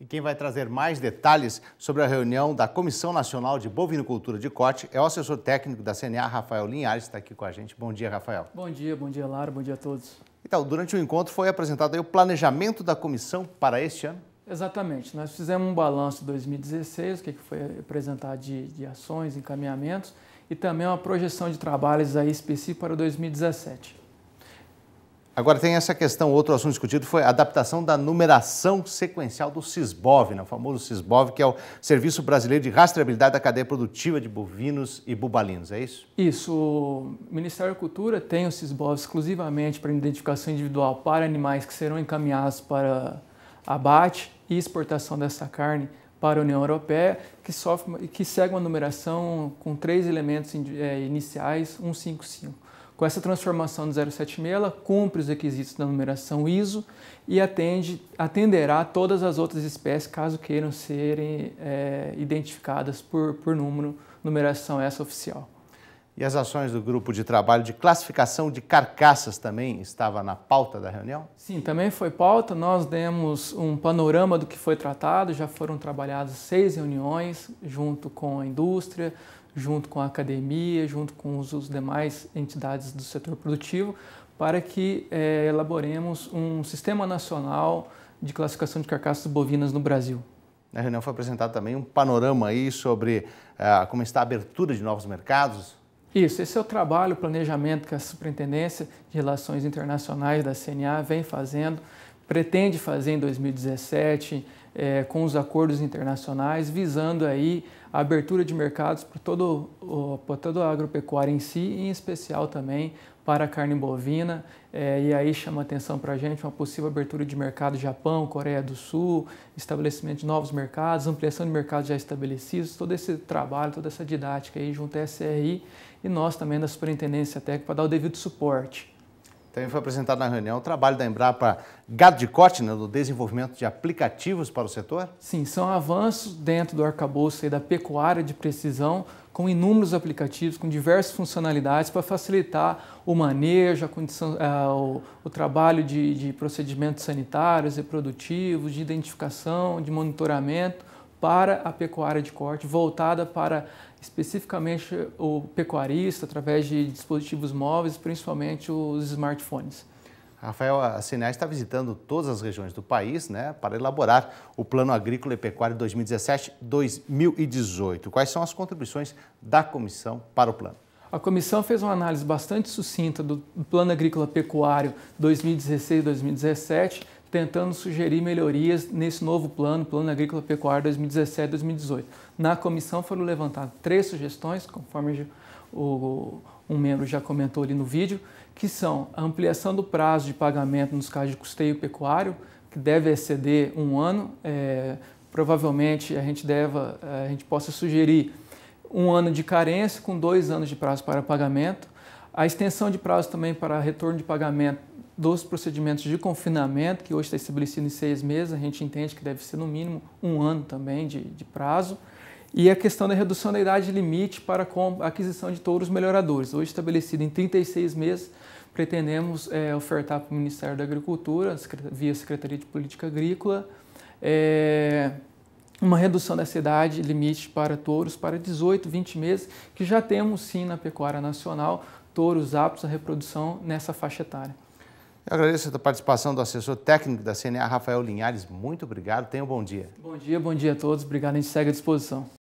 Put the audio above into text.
E quem vai trazer mais detalhes sobre a reunião da Comissão Nacional de Bovinocultura de Corte é o assessor técnico da CNA, Rafael Linhares, está aqui com a gente. Bom dia, Rafael. Bom dia, bom dia, Lara, bom dia a todos. Então, durante o encontro foi apresentado o planejamento da comissão para este ano? Exatamente. Nós fizemos um balanço de 2016, o que foi apresentado de, de ações, encaminhamentos, e também uma projeção de trabalhos aí específica para 2017. Agora tem essa questão, outro assunto discutido foi a adaptação da numeração sequencial do Sisbov, né? o famoso Sisbov, que é o Serviço Brasileiro de Rastreabilidade da Cadeia Produtiva de Bovinos e Bubalinos, é isso? Isso. O Ministério da Cultura tem o Sisbov exclusivamente para identificação individual para animais que serão encaminhados para abate e exportação dessa carne para a União Europeia, que, sofre, que segue uma numeração com três elementos eh, iniciais, 155. Com essa transformação de 076, ela cumpre os requisitos da numeração ISO e atende, atenderá todas as outras espécies caso queiram serem é, identificadas por, por número, numeração essa oficial. E as ações do grupo de trabalho de classificação de carcaças também estava na pauta da reunião? Sim, também foi pauta. Nós demos um panorama do que foi tratado. Já foram trabalhadas seis reuniões junto com a indústria, junto com a academia, junto com os demais entidades do setor produtivo, para que é, elaboremos um sistema nacional de classificação de carcaças bovinas no Brasil. Na reunião foi apresentado também um panorama aí sobre eh, como está a abertura de novos mercados. Isso, esse é o trabalho, o planejamento que a Superintendência de Relações Internacionais da CNA vem fazendo, pretende fazer em 2017 é, com os acordos internacionais, visando aí a abertura de mercados para todo, o toda a agropecuária em si, em especial também para a carne bovina. É, e aí chama atenção para a gente uma possível abertura de mercado Japão, Coreia do Sul, estabelecimento de novos mercados, ampliação de mercados já estabelecidos, todo esse trabalho, toda essa didática aí junto à SRI e nós também da Superintendência Técnica para dar o devido suporte. Também foi apresentado na reunião o trabalho da Embrapa Gado de Corte, né, do desenvolvimento de aplicativos para o setor? Sim, são avanços dentro do arcabouço da pecuária de precisão, com inúmeros aplicativos, com diversas funcionalidades para facilitar o manejo, a condição, eh, o, o, trabalho de, de procedimentos sanitários e produtivos, de identificação, de monitoramento para a pecuária de corte, voltada para especificamente o pecuarista, através de dispositivos móveis, principalmente os smartphones. Rafael, a Sinais está visitando todas as regiões do país né, para elaborar o Plano Agrícola e Pecuário 2017-2018. Quais são as contribuições da comissão para o plano? A comissão fez uma análise bastante sucinta do Plano Agrícola Pecuário 2016-2017, tentando sugerir melhorias nesse novo plano, Plano Agrícola Pecuário 2017-2018. Na comissão foram levantadas três sugestões, conforme o, um membro já comentou ali no vídeo, que são a ampliação do prazo de pagamento nos casos de custeio pecuário, que deve exceder um ano. É, provavelmente a gente, deva, é, a gente possa sugerir um ano de carência com dois anos de prazo para pagamento. A extensão de prazo também para retorno de pagamento dos procedimentos de confinamento, que hoje está estabelecido em seis meses, a gente entende que deve ser no mínimo um ano também de, de prazo, e a questão da redução da idade limite para a aquisição de touros melhoradores, hoje estabelecido em 36 meses, pretendemos é, ofertar para o Ministério da Agricultura, via Secretaria de Política Agrícola, é, uma redução dessa idade limite para touros para 18, 20 meses, que já temos sim na pecuária nacional, touros aptos à reprodução nessa faixa etária. Eu agradeço a participação do assessor técnico da CNA, Rafael Linhares. Muito obrigado. Tenha um bom dia. Bom dia, bom dia a todos. Obrigado. A gente segue à disposição.